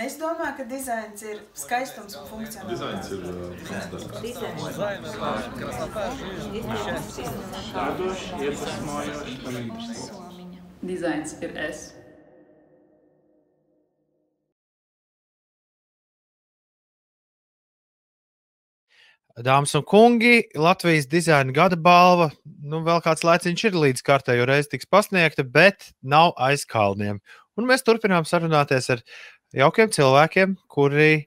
Es domāju, ka dizains ir skaistums un funkcionāls. Dizains ir uh, funkcionāls. Dizains ir es. Dāmas un kungi, Latvijas dizaina gada balva. Nu, vēl kāds laiciņš ir līdz kārtējo reizi tiks pasniegta, bet nav aiz kalniem. Un mēs turpinām sarunāties ar jaukiem cilvēkiem, kuri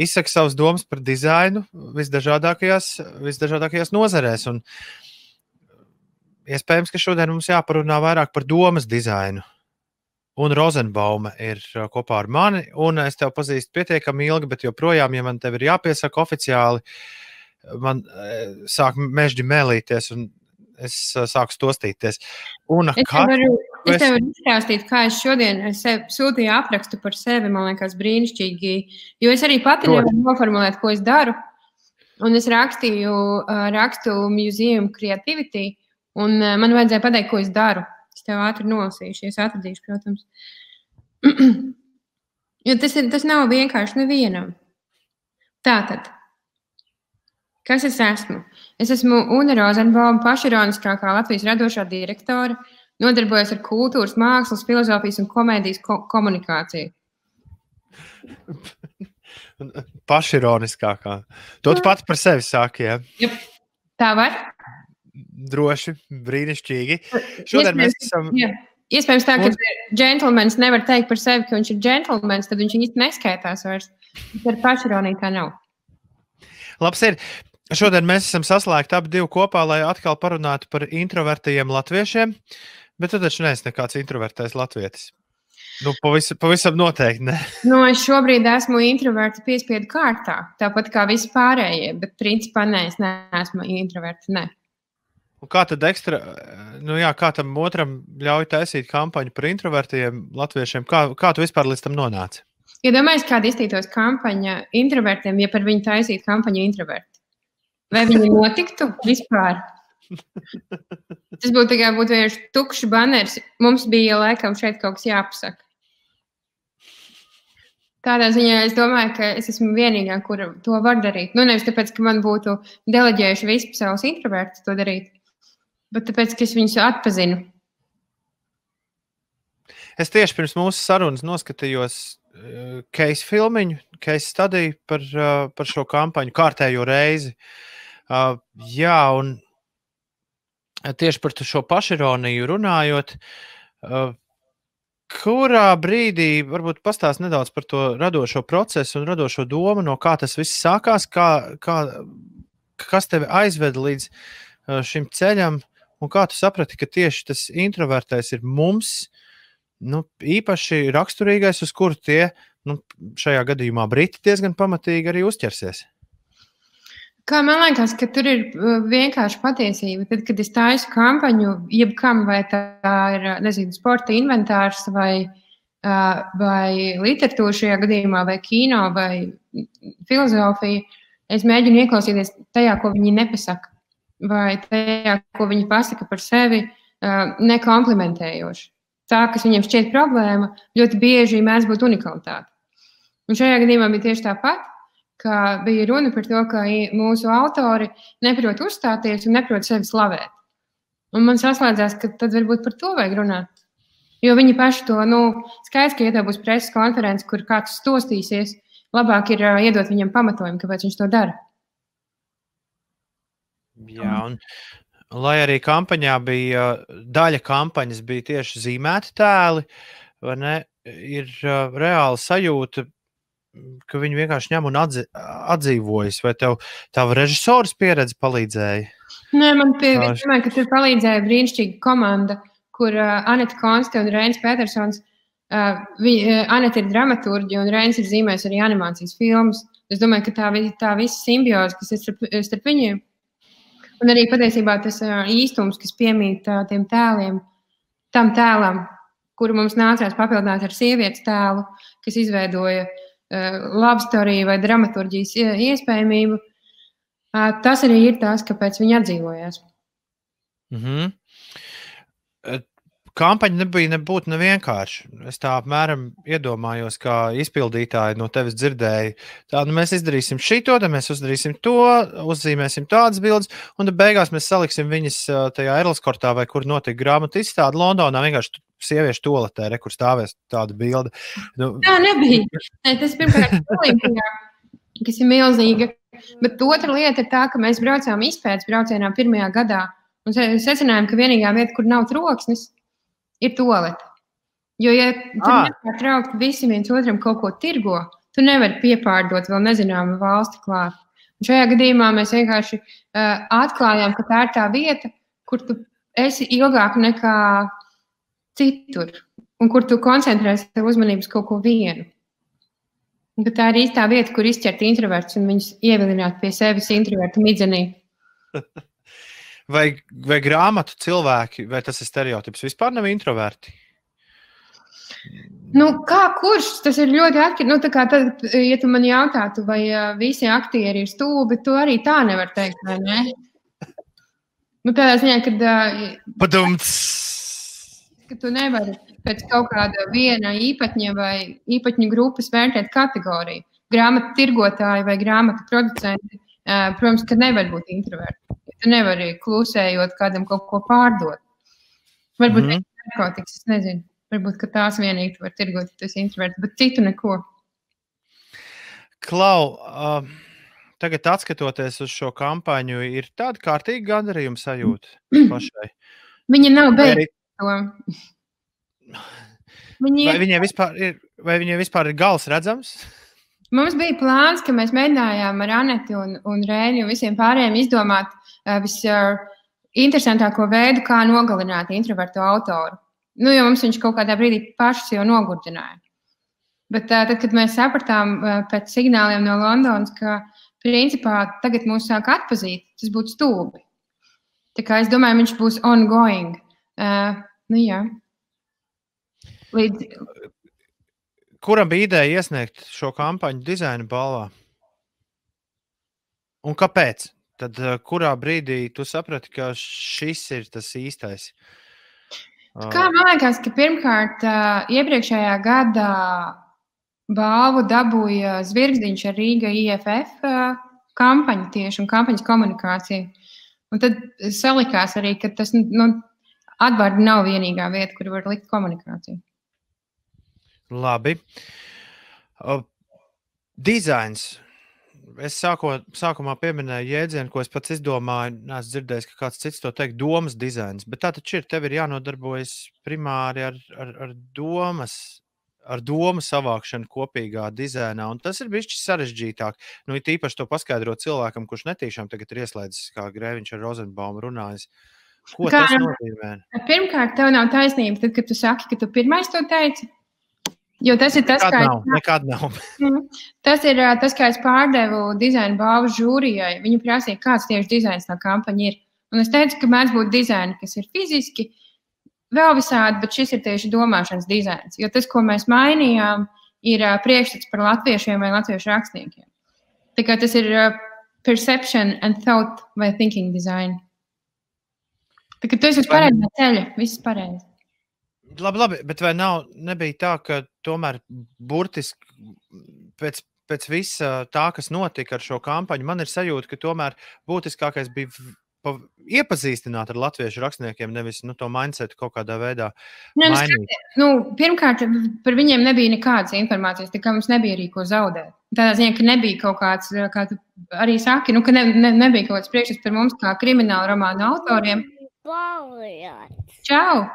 izsaka savas domas par dizainu visdažādākajās, visdažādākajās nozarēs. Un iespējams, ka šodien mums jāparunā vairāk par domas dizainu. Un Rozenbauma ir uh, kopā ar mani, un es tevi pazīstu pietiekami ilgi, bet joprojām, ja man te ir jāpiesaka oficiāli, man uh, sāk mežģi mēlīties, un es uh, sāku stostīties. Un, es, katru... varu, Es tev varu izstāstīt, kā es šodien sev sūtīju aprakstu par sevi. Man liekas, brīnišķīgi. Jo es arī pati nevaru noformulēt, ko es daru. Un es rakstīju, rakstu Museum Creativity, un man vajadzēja pateikt, ko es daru. Es tev ātri nolasīšu, ja es atradīšu, protams. jo tas, ir, tas nav vienkārši nevienam. Tā tad. Kas es esmu? Es esmu UNRWA Zanbauma pašironiskākā Latvijas radošā direktora, uh, Nodarbojos ar kultūras, mākslas, filozofijas un komēdijas ko komunikāciju. Pašironiskākā. To tu ah. pats par sevi sāki. Ja? Jop. Tā var. Droši, brīnišķīgi. E, Šodien mēs esam. Jā. Iespējams, tā, ka džentlmenis nevar teikt par sevi, ka viņš ir džentlmenis, tad viņš īstenībā neskaitās vairs. Tas ir pašironija, tā nav. Labs ir. Šodien mēs esam saslēgti abi kopā, lai atkal parunātu par introvertajiem latviešiem. Uh, Bet tu taču neesi nekāds introvertais latvietis. Nu, pavisam, pavisam noteikti. Ne. Nu, es šobrīd esmu introverta piespiedu kārtā, tāpat kā visi pārējie. Bet, principā, nē, es neesmu introverta. Ne. Un kā tad ekstra, nu jā, kā tam otram ļauj taisīt kampaņu par introvertiem latviešiem? Kā, kā tu vispār līdz tam nonāci? Ja domājies, kāda iztītos kampaņa introvertiem, ja par viņu taisītu kampaņu introverti? Vai viņi notiktu vispār? Tas būtu tikai būtu vienkārši tukšs banners. Mums bija laikam šeit kaut kas jāpasaka. Tādā ziņā es domāju, ka es esmu vienīgā, kura to var darīt. Nu, nevis tāpēc, ka man būtu deleģējuši visu pasaules introvertu to darīt, bet tāpēc, ka es viņus atpazinu. Es tieši pirms mūsu sarunas noskatījos eh, case filmu, case studiju par, eh, par šo kampaņu kārtējo reizi. Eh, jā, un tieši par šo pašironiju runājot, uh, kurā brīdī varbūt pastāst nedaudz par to radošo procesu un radošo domu, no kā tas viss sākās, kā, kā, kas tevi aizveda līdz uh, šim ceļam, un kā tu saprati, ka tieši tas introvertais ir mums nu, īpaši raksturīgais, uz kuru tie nu, šajā gadījumā briti diezgan pamatīgi arī uzķersies. Kā man liekas, ka tur ir uh, vienkārši patiesība. Tad, kad es taisu kampaņu, jebkam, vai tā ir uh, nezinu, sporta inventārs, vai, uh, vai literatūra šajā gadījumā, vai kino, vai filozofija, es mēģinu ieklausīties tajā, ko viņi nepasaka, vai tajā, ko viņi pasaka par sevi, nekomplimentējoši. Tā, kas viņiem šķiet problēma, ļoti bieži mēdz būt unikalitāte. Un šajā gadījumā bija tieši tāpat ka bija runa par to, ka mūsu autori neprot uzstāties un neprot sevi slavēt. Un man saslēdzās, ka tad varbūt par to vajag runāt. Jo viņi paši to, nu, skaidrs, ka, ja tev būs preses konference, kur kāds stostīsies, labāk ir uh, iedot viņam pamatojumu, kāpēc viņš to dara. Jā, un lai arī kampaņā bija daļa kampaņas, bija tieši zīmēti tēli, vai ne? Ir uh, reāla sajūta ka viņi vienkārši ņem un atzi, atdzīvojas. Vai tev tā režisors pieredze palīdzēja? Nē, man liekas, ka tur palīdzēja brīnišķīga komanda, kur uh, Anita Konste un Rēns Petersons. Uh, vi, uh, Anita ir dramaturgi un Rēns ir zīmējis arī animācijas filmas. Es domāju, ka tā, tā visa simbioze, kas ir starp, starp viņiem, un arī patiesībā tas uh, īstums, kas piemīt uh, tiem tēliem, tam tēlam, kuru mums nācās papildināt ar sievietes tēlu, kas izveidoja uh, Eh, labstoriju vai dramaturģijas iespējamību. Eh, tas arī ir tas, kāpēc viņi atdzīvojās. Mm -hmm. Eh, kampaņa nebija nebūtu nevienkārši. Es tā apmēram iedomājos, kā izpildītāji no tevis dzirdēja, tā nu mēs izdarīsim šito, tad mēs uzdarīsim to, uzzīmēsim tādas bildes, un tad beigās mēs saliksim viņas tajā Erlaskortā vai kur notiek grāmatu izstāde Londonā. Vienkārši sieviešu toaletē, re, kur stāvēs tāda bilde. Nu, tā nebija. Nē, tas pirmkārt bija. Kas ir milzīga. Bet otra lieta ir tā, ka mēs braucām izpētes braucienā pirmajā gadā. Un secinājām, ka vienīgā vieta, kur nav troksnis, ir tolete. Jo, ja tu ah. nepārtraukti visi viens otram kaut ko tirgo, tu nevari piepārdot vēl nezināmu valsti klāt. Un šajā gadījumā mēs vienkārši uh, atklājām, ka tā ir tā vieta, kur tu esi ilgāk nekā citur, un kur tu koncentrēsi savu uzmanību uz kaut ko vienu. Un, tā ir īstā vieta, kur izķert introverts un viņus ievilināt pie sevis introverta midzenī. vai, vai grāmatu cilvēki, vai tas ir stereotips, vispār nav introverti? Nu, kā kurš tas ir ļoti atkarīgs? Nu, tad, ja tu man jautātu, vai visi aktieri ir stūbi, tu arī tā nevar teikt. Ne? Nu, tādā ziņā, kad. Padums! Ka tu nevari pēc kaut kāda viena īpatņa vai īpatņu grupas vērtēt kategoriju. Grāmatu tirgotāji vai grāmatu producenti, protams, ka nevar būt introverti. Tu nevari klusējot kādam kaut ko pārdot. Varbūt mm -hmm. narkotikas, es nezinu. Varbūt tās vienīgi tu vari tirgot, ja tas ir introverts, bet citu neko. Klau, uh, tagad skatoties uz šo kampaņu, ir tāda kārtīga gandarījuma sajūta pašai. Viņa nav beigusies. Viņi... Vai, viņiem ir, vai viņiem vispār ir gals redzams? Mums bija plāns, ka mēs mēģinājām ar Anētu un, un Rēnu un visiem pārējiem izdomāt, Eh, visinteresantāko veidu, kā nogalināt introvertu autoru. Nu, jo mums viņš kaut kādā brīdī pašs jau nogurdināja. Bet eh, tad, kad mēs sapratām eh, pēc signāliem no Londonas, ka principā tagad mūs sāk atpazīt, tas būtu stūbi. Tā kā es domāju, viņš būs ongoing. Uh, nu, jā. Līdz... Kuram bija ideja iesniegt šo kampaņu dizaina balvā? Un kāpēc? tad kurā brīdī tu saprati, ka šis ir tas īstais? Kā man liekas, ka pirmkārt, iepriekšējā gadā balvu dabūja Zvirgzdiņš ar Rīga IFF kampaņu tieši un kampaņas komunikāciju. Un tad salikās arī, ka tas nu, atvārdi nav vienīgā vieta, kur var likt komunikāciju. Labi. Uh, dizains es sākot, sākumā pieminēju jēdzienu, ko es pats izdomāju. Neesmu dzirdējis, ka kāds cits to teikt, domas dizains. Bet tā taču ir. Tev ir jānodarbojas primāri ar, ar, ar domas. Ar domu savākšanu kopīgā dizainā, un tas ir bijis sarežģītāk. Nu, it īpaši to paskaidrot cilvēkam, kurš netīšām tagad ir ieslēdzis, kā Grēviņš ar Rozenbaumu runājis. Ko kā, tas nozīmē? Pirmkārt, tev nav taisnība, tad, kad tu saki, ka tu pirmais to teici. Jo tas ir tas, kas man nekad nav. Mm. tas ir tas, kā es pārdevu dizaina balvu žūrijai. Viņi prasīja, kāds tieši dizains no kampaņas ir. Un es teicu, ka mēdz būt dizaini, kas ir fiziski, vēl visādi, bet šis ir tieši domāšanas dizains. Jo tas, ko mēs mainījām, ir priekšstats par latviešiem vai latviešu rakstniekiem. Tā kā tas ir perception and thought vai thinking design. Tā kā tas ir pareizā ceļa, viss pareizi. Labi, labi, bet vai nav, nebija tā, ka tomēr burtiski pēc, pēc visa tā, kas notika ar šo kampaņu, man ir sajūta, ka tomēr būtiskākais bija pa, iepazīstināt ar latviešu rakstniekiem, nevis nu, to mindset kaut kādā veidā. Ne, nu, nu, pirmkārt, par viņiem nebija nekādas informācijas, tā kā mums nebija arī ko zaudēt. Tādā ziņā, ka nebija kaut kāds, kā tu arī saki, nu, ka ne, ne, nebija kaut kāds priekšstats par mums kā krimināla romāna autoriem. Čau!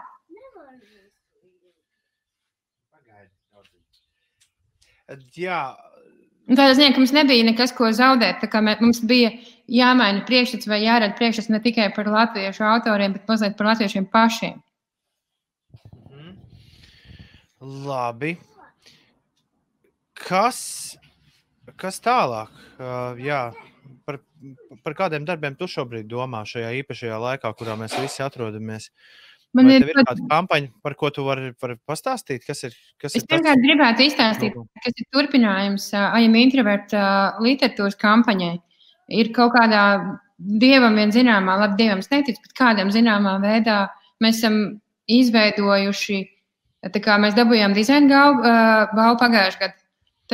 jā. Nu, Tādā ziņā, ka mums nebija nekas, ko zaudēt. Mums bija jāmaina priekšstats vai jārada priekšstats ne tikai par latviešu autoriem, bet mazliet par latviešiem pašiem. Mm. Labi. Kas, kas tālāk? Uh, jā, par, par kādiem darbiem tu šobrīd domā šajā īpašajā laikā, kurā mēs visi atrodamies? Uh, Man Vai ir, ir kāda kampaņa, par ko tu vari var pastāstīt. Kas ir, kas es vienkārši gribētu izstāstīt, kas ir turpinājums AIM introverta literatūras kampaņai. Ir kaut kādā dievam vien zināmā, labi, dievam netic, bet kādam zināmā veidā mēs esam izveidojuši, tā kā mēs dabūjām dizaina galvu, balvu pagājušajā gadā.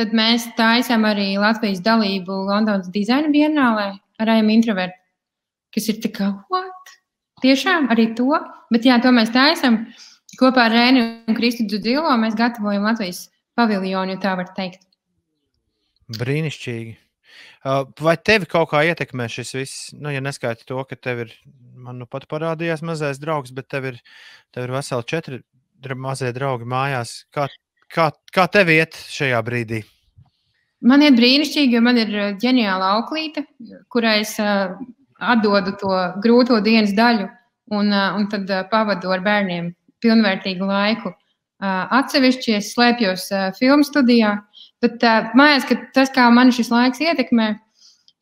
Tad mēs taisām arī Latvijas dalību Londonas dizaina vienālē ar AIM introvertu, kas ir tā kā, what? Tiešām arī to, bet jā, to mēs taisām kopā ar Rēnu un Kristu Dzudilo. Mēs gatavojam Latvijas paviljonu, ja tā var teikt. Brīnišķīgi. Uh, vai tevi kaut kā ietekmē šis viss? Nu, ja neskaita to, ka tev ir, man nu pat parādījās mazais draugs, bet tev ir, tev ir veseli četri mazie draugi mājās. Kā, kā, kā tev iet šajā brīdī? Man iet brīnišķīgi, jo man ir uh, ģeniāla auklīte, kurai es uh, atdodu to grūto dienas daļu un, un tad pavadu ar bērniem pilnvērtīgu laiku. Atsevišķi es slēpjos filmu studijā, bet mājās, ka tas, kā man šis laiks ietekmē,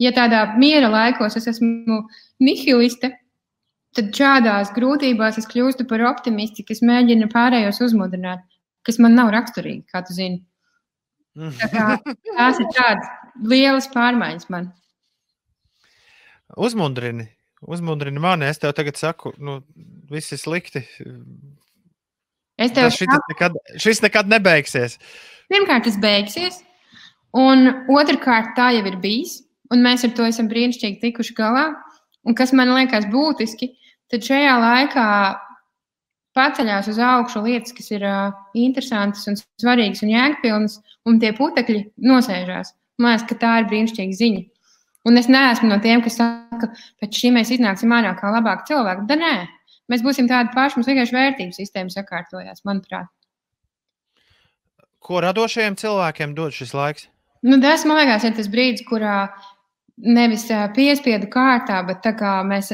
ja tādā miera laikos es esmu nihiliste, tad šādās grūtībās es kļūstu par optimisti, kas mēģina pārējos uzmodināt, kas man nav raksturīgi, kā tu zini. Tā kā, tās ir tādas lielas pārmaiņas man. Uzmundrini, uzmundrini mani. Es tev tagad saku, nu, viss ir slikti. Es tev saku, šis nekad, šis nekad nebeigsies. Pirmkārt, tas beigsies, un otrkārt, tā jau ir bijis. Un mēs ar to esam brīnišķīgi tikuši galā. Un kas man liekas būtiski, tad šajā laikā paceļās uz augšu lietas, kas ir uh, interesantas un svarīgas un jēgpilnas, un tie putekļi nosēžās. Man liekas, ka tā ir brīnišķīga ziņa. Un es neesmu no tiem, kas saka, ka pēc šī mēs iznāksim ārā kā labāki cilvēki. Da nē, mēs būsim tādi paši, mums vienkārši vērtības sistēma sakārtojās, manuprāt. Ko radošajiem cilvēkiem dod šis laiks? Nu, tas, man liekas, ir tas brīdis, kurā nevis piespiedu kārtā, bet tā kā mēs,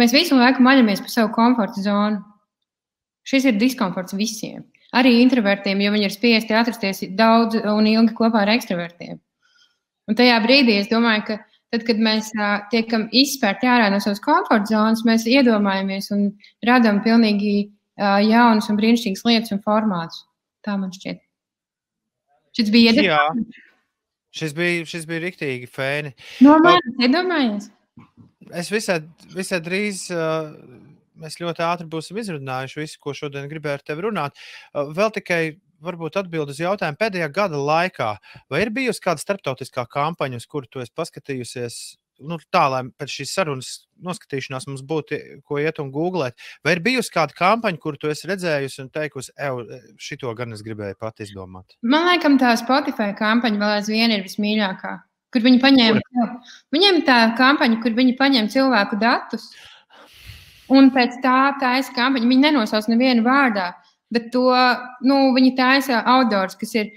mēs visu laiku maļamies pa savu komforta zonu. Šis ir diskomforts visiem, arī introvertiem, jo viņi ir spiesti atrasties daudz un ilgi kopā ar ekstravertiem. Un tajā brīdī es domāju, ka tad, kad mēs uh, tiekam izspērti ārā no savas komforta zonas, mēs iedomājamies un radām pilnīgi uh, jaunas un brīnišķīgas lietas un formātus. Tā man šķiet. Šis bija iedarbs. Šis bija, šis bija riktīgi fēni. No manis, iedomājies. Es visā, visā drīz, uh, mēs ļoti ātri būsim izrunājuši visu, ko šodien gribēju ar tevi runāt. Uh, vēl tikai varbūt atbild uz jautājumu pēdējā gada laikā. Vai ir bijusi kāda starptautiskā kampaņa, uz kuru tu esi paskatījusies? Nu, tā lai pēc šīs sarunas noskatīšanās mums būtu ko iet un googlēt. Vai ir bijusi kāda kampaņa, kuru tu esi redzējusi un teikusi, ej, šito gan es gribēju pati izdomāt? Man liekas, tā Spotify kampaņa vēl aizvien ir vismīļākā. Kur viņi paņēma, viņiem tā kampaņa, kur viņi paņēma cilvēku datus, un pēc tā taisa kampaņa. Viņi nenosauc nevienu vārdu bet to nu, viņi taisa outdoors, kas ir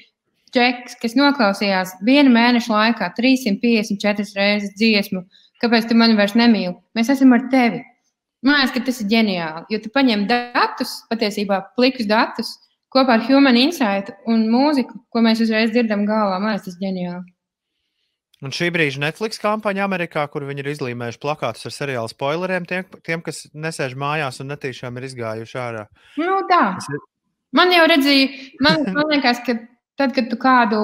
čeks, kas noklausījās vienu mēnešu laikā 354 reizes dziesmu. Kāpēc tu mani vairs nemīli? Mēs esam ar tevi. Man liekas, ka tas ir ģeniāli, jo tu paņem datus, patiesībā plikus datus, kopā ar Human Insight un mūziku, ko mēs uzreiz dzirdam galvā. Man liekas, tas ir ģeniāli. Un šī brīža Netflix kampaņa Amerikā, kur viņi ir izlīmējuši plakātus ar seriāla spoileriem, tiem, tiem, kas nesēž mājās un netīšām ir izgājuši ārā. Nu, tā. Man jau redzēja, man, man liekas, ka tad, kad tu kādu,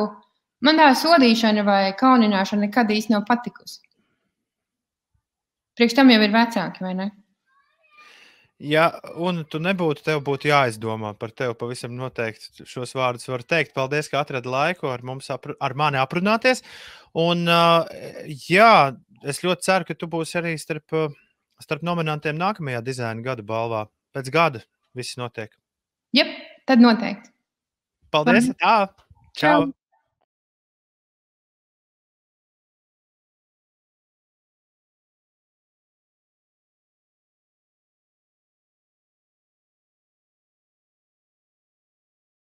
man tā sodīšana vai kaunināšana nekad īsti nav patikusi. Priekš tam jau ir vecāki, vai ne? Ja, un tu nebūtu, tev būtu jāizdomā par tevi pavisam noteikti šos vārdus. Var teikt, paldies, ka atradi laiku ar, mums, ar mani aprunāties. Un, jā, es ļoti ceru, ka tu būsi arī starp, starp nominantiem nākamajā dizaina gada balvā. Pēc gada viss notiek. Jep, tad noteikti. Paldies! Labi. Tā, čau! čau.